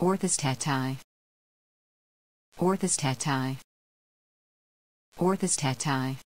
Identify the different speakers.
Speaker 1: orthostati orthostati orthostati